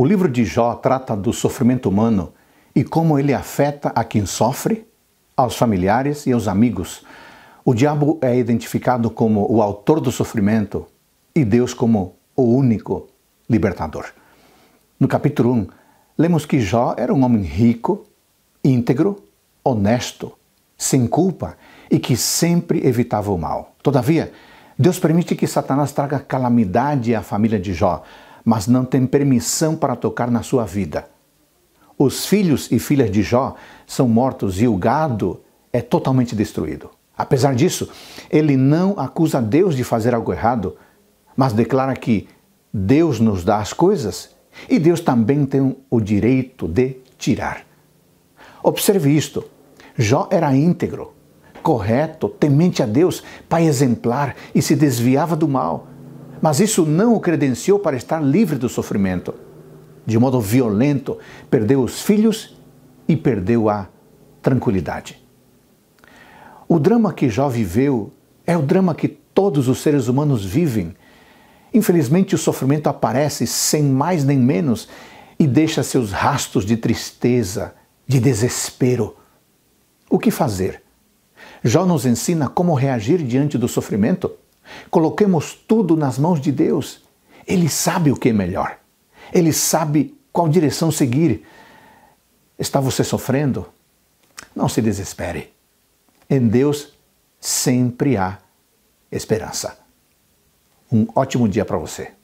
O livro de Jó trata do sofrimento humano e como ele afeta a quem sofre, aos familiares e aos amigos. O diabo é identificado como o autor do sofrimento e Deus como o único libertador. No capítulo 1, lemos que Jó era um homem rico, íntegro, honesto, sem culpa e que sempre evitava o mal. Todavia, Deus permite que Satanás traga calamidade à família de Jó, mas não tem permissão para tocar na sua vida. Os filhos e filhas de Jó são mortos e o gado é totalmente destruído. Apesar disso, ele não acusa Deus de fazer algo errado, mas declara que Deus nos dá as coisas e Deus também tem o direito de tirar. Observe isto: Jó era íntegro, correto, temente a Deus, pai exemplar e se desviava do mal. Mas isso não o credenciou para estar livre do sofrimento. De modo violento, perdeu os filhos e perdeu a tranquilidade. O drama que Jó viveu é o drama que todos os seres humanos vivem. Infelizmente, o sofrimento aparece sem mais nem menos e deixa seus rastros de tristeza, de desespero. O que fazer? Jó nos ensina como reagir diante do sofrimento. Coloquemos tudo nas mãos de Deus. Ele sabe o que é melhor. Ele sabe qual direção seguir. Está você sofrendo? Não se desespere. Em Deus sempre há esperança. Um ótimo dia para você.